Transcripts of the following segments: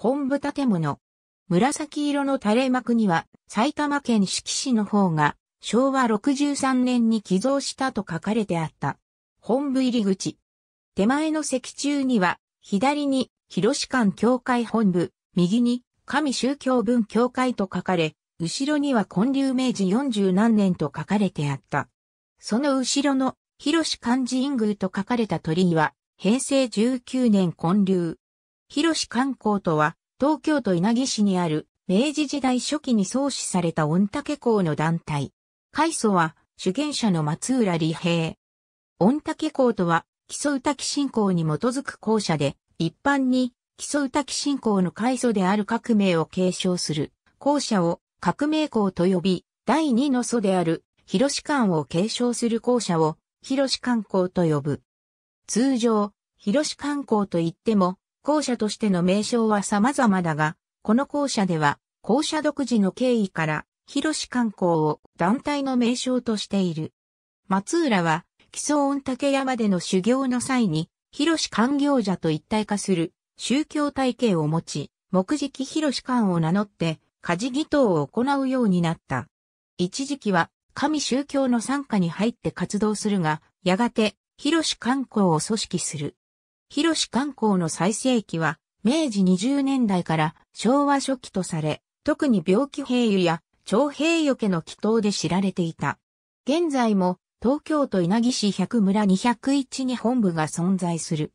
本部建物。紫色の垂れ幕には、埼玉県四季市の方が、昭和63年に寄贈したと書かれてあった。本部入り口。手前の石柱には、左に、広志館教会本部、右に、神宗教文教会と書かれ、後ろには建立明治40何年と書かれてあった。その後ろの、広志漢字院宮と書かれた鳥居は、平成19年建立。広観光とは、東京都稲城市にある、明治時代初期に創始された御嶽港の団体。開祖は、主権者の松浦利平。御嶽港とは、基礎歌木信仰に基づく校舎で、一般に、基礎歌木信仰の開祖である革命を継承する、校舎を革命校と呼び、第二の祖である、広観を継承する校舎を、広観光と呼ぶ。通常、広観光といっても、校舎としての名称は様々だが、この校舎では、校舎独自の経緯から、広志観光を団体の名称としている。松浦は、木曽御竹山での修行の際に、広志観業者と一体化する宗教体系を持ち、木敷広志観を名乗って、家事義闘を行うようになった。一時期は、神宗教の傘下に入って活動するが、やがて、広志観光を組織する。広志観光の最盛期は、明治20年代から昭和初期とされ、特に病気平油や長平よ家の祈祷で知られていた。現在も東京都稲城市百村201に本部が存在する。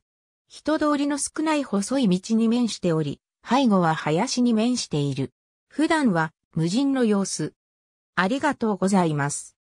人通りの少ない細い道に面しており、背後は林に面している。普段は無人の様子。ありがとうございます。